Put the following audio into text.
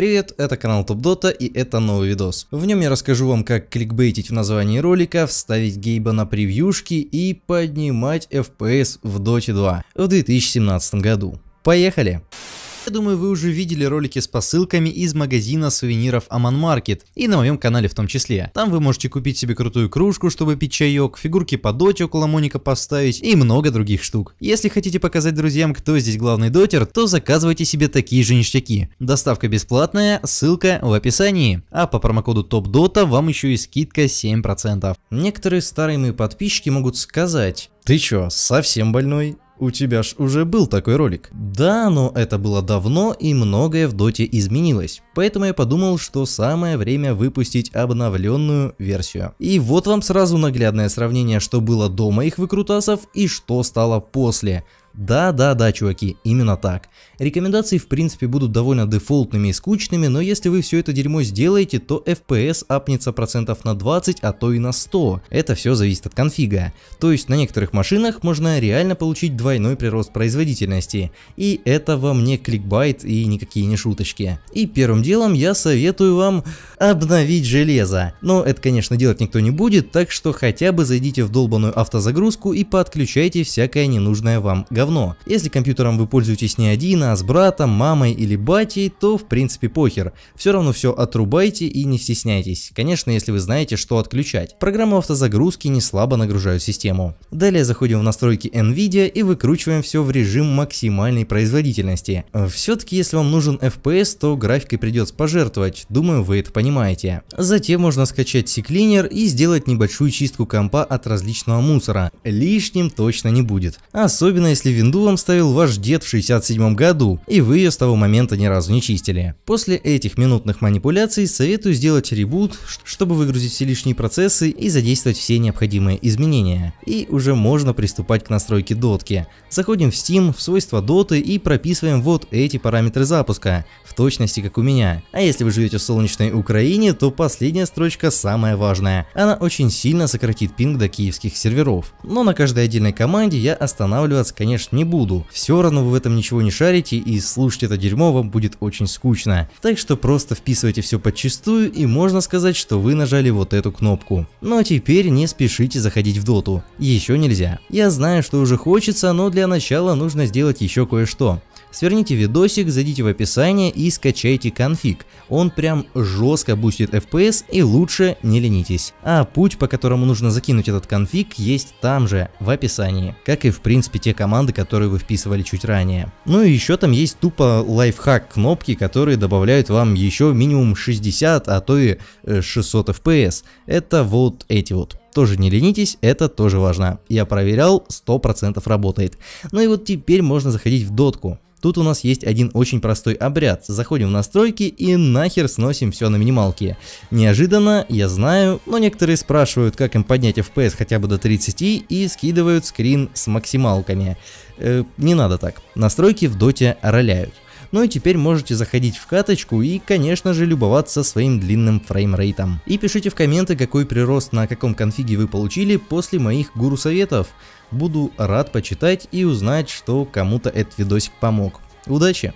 Привет, это канал Топ-Дота и это новый видос. В нем я расскажу вам, как кликбейтить в названии ролика, вставить гейба на превьюшки и поднимать FPS в Dota 2 в 2017 году. Поехали! Я думаю, вы уже видели ролики с посылками из магазина сувениров Аман Маркет и на моем канале в том числе. Там вы можете купить себе крутую кружку, чтобы пить чаек, фигурки по доте около Моника поставить и много других штук. Если хотите показать друзьям, кто здесь главный дотер, то заказывайте себе такие же ништяки. Доставка бесплатная, ссылка в описании. А по промокоду TOPDOTA вам еще и скидка 7%. Некоторые старые мои подписчики могут сказать, ты чё, совсем больной? У тебя ж уже был такой ролик. Да, но это было давно и многое в доте изменилось. Поэтому я подумал, что самое время выпустить обновленную версию. И вот вам сразу наглядное сравнение, что было до моих выкрутасов и что стало после. Да, да, да, чуваки, именно так. Рекомендации в принципе будут довольно дефолтными и скучными, но если вы все это дерьмо сделаете, то FPS апнется процентов на 20, а то и на 100. Это все зависит от конфига. То есть на некоторых машинах можно реально получить двойной прирост производительности. И это вам не кликбайт и никакие не шуточки. И первым делом я советую вам обновить железо. Но это конечно делать никто не будет, так что хотя бы зайдите в долбанную автозагрузку и подключайте всякое ненужное вам говно. Если компьютером вы пользуетесь не один, а с братом, мамой или батей, то в принципе похер. Все равно все отрубайте и не стесняйтесь. Конечно, если вы знаете, что отключать. Программы автозагрузки не слабо нагружают систему. Далее заходим в настройки NVIDIA и выкручиваем все в режим максимальной производительности. Все-таки, если вам нужен FPS, то графикой придется пожертвовать, думаю вы это понимаете. Затем можно скачать CCleaner и сделать небольшую чистку компа от различного мусора. Лишним точно не будет. Особенно если винду вам ставил ваш дед в 67 году, и вы ее с того момента ни разу не чистили. После этих минутных манипуляций советую сделать ребут, чтобы выгрузить все лишние процессы и задействовать все необходимые изменения. И уже можно приступать к настройке дотки. Заходим в Steam, в свойства доты и прописываем вот эти параметры запуска, в точности как у меня. А если вы живете в солнечной Украине, то последняя строчка самая важная. Она очень сильно сократит пинг до киевских серверов. Но на каждой отдельной команде я останавливаться, конечно, конечно, не буду. Все равно вы в этом ничего не шарите, и слушать это дерьмо вам будет очень скучно. Так что просто вписывайте все подчистую, и можно сказать, что вы нажали вот эту кнопку. Ну а теперь не спешите заходить в доту. Еще нельзя. Я знаю, что уже хочется, но для начала нужно сделать еще кое-что. Сверните видосик, зайдите в описание и скачайте конфиг. Он прям жестко бустит FPS и лучше не ленитесь. А путь, по которому нужно закинуть этот конфиг, есть там же, в описании. Как и в принципе те команды, которые вы вписывали чуть ранее. Ну и еще там есть тупо лайфхак кнопки, которые добавляют вам еще минимум 60, а то и 600 э, FPS. Это вот эти вот. Тоже не ленитесь, это тоже важно. Я проверял, 100% работает. Ну и вот теперь можно заходить в дотку. Тут у нас есть один очень простой обряд. Заходим в настройки и нахер сносим все на минималке. Неожиданно, я знаю, но некоторые спрашивают, как им поднять FPS хотя бы до 30 и скидывают скрин с максималками. Э, не надо так. Настройки в доте роляют. Ну и теперь можете заходить в каточку и, конечно же, любоваться своим длинным фреймрейтом. И пишите в комменты, какой прирост на каком конфиге вы получили после моих гуру советов. Буду рад почитать и узнать, что кому-то этот видосик помог. Удачи!